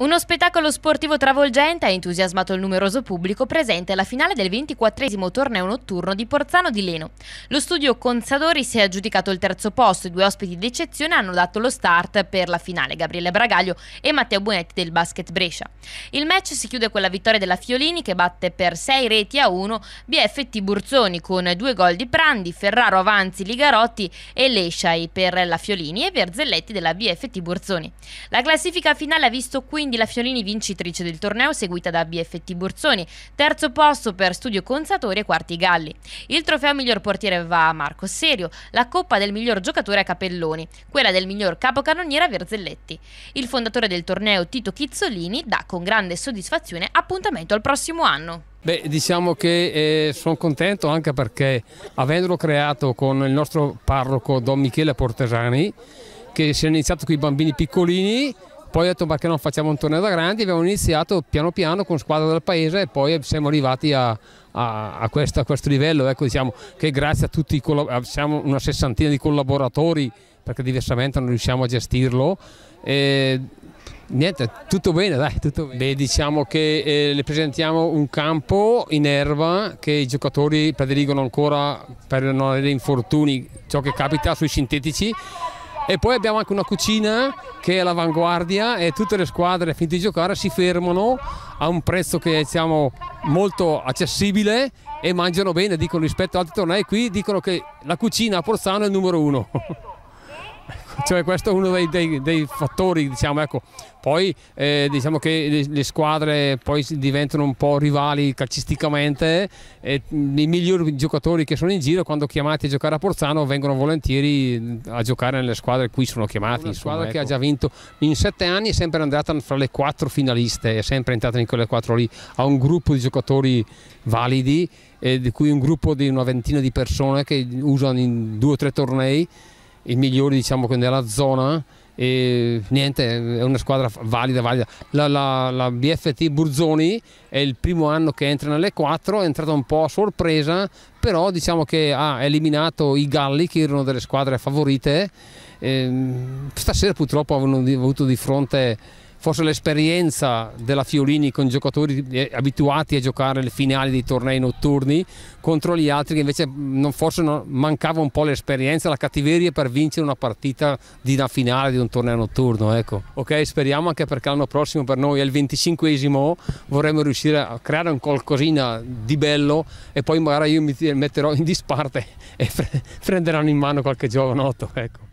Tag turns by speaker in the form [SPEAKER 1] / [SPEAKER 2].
[SPEAKER 1] Uno spettacolo sportivo travolgente ha entusiasmato il numeroso pubblico presente alla finale del 24 torneo notturno di Porzano di Leno. Lo studio Consadori si è aggiudicato il terzo posto, i due ospiti d'eccezione hanno dato lo start per la finale, Gabriele Bragaglio e Matteo Bonetti del Basket Brescia. Il match si chiude con la vittoria della Fiolini che batte per 6 reti a 1 BFT Burzoni con due gol di Prandi, Ferraro Avanzi, Ligarotti e Lesciai per la Fiolini e Verzelletti della BFT Burzoni. La classifica finale ha visto 15 quindi la Fiorini vincitrice del torneo seguita da BFT Borzoni. terzo posto per Studio Conzatori e Quarti Galli. Il trofeo miglior portiere va a Marco Serio, la coppa del miglior giocatore a Capelloni, quella del miglior capocannoniere a Verzelletti. Il fondatore del torneo Tito Chizzolini dà con grande soddisfazione appuntamento al prossimo anno.
[SPEAKER 2] Beh, diciamo che eh, sono contento anche perché avendolo creato con il nostro parroco Don Michele Portesani, che si è iniziato con i bambini piccolini poi ho detto perché non facciamo un torneo da grandi, abbiamo iniziato piano piano con squadre del paese e poi siamo arrivati a, a, a, questo, a questo, livello, ecco, diciamo che grazie a tutti, siamo una sessantina di collaboratori perché diversamente non riusciamo a gestirlo. E, Niente, tutto bene, dai, tutto bene. Beh, diciamo che eh, le presentiamo un campo in erba che i giocatori prediligono ancora per non avere infortuni, ciò che capita sui sintetici e poi abbiamo anche una cucina che è all'avanguardia e tutte le squadre finite di giocare si fermano a un prezzo che è diciamo, molto accessibile e mangiano bene, dicono rispetto ad altri tornei qui, dicono che la cucina a Porzano è il numero uno. cioè, questo è uno dei, dei, dei fattori diciamo, ecco. poi eh, diciamo che le, le, squadre poi diventano un po' rivali calcisticamente e i migliori giocatori che sono in giro quando chiamati a giocare a Porzano vengono volentieri a giocare nelle squadre qui sono chiamati una squadra ecco. che ha ecco. già vinto in sette anni è sempre andata fra le quattro finaliste è sempre entrata in quelle quattro lì ha un gruppo di giocatori validi eh, di cui un gruppo di una ventina di persone che usano in due o tre tornei i migliori diciamo, nella zona e niente, è una squadra valida, valida. La, la, la, BFT Burzoni è il primo anno che entra nelle 4, è entrata un po' a sorpresa, però diciamo che ha eliminato i Galli che erano delle squadre favorite. E, ehm, stasera purtroppo hanno avuto di fronte forse l'esperienza della Fiolini con giocatori eh, abituati a giocare le finali dei tornei notturni contro gli altri che invece mm, non, forse non, mancava un po' l'esperienza, la cattiveria per vincere una partita di una finale di un torneo notturno. Ecco. Ok, speriamo anche perché l'anno prossimo per noi è il 25esimo, vorremmo riuscire a creare un qualcosina di bello e poi magari io mi metterò in disparte e prenderanno in mano qualche giovanotto. Ecco.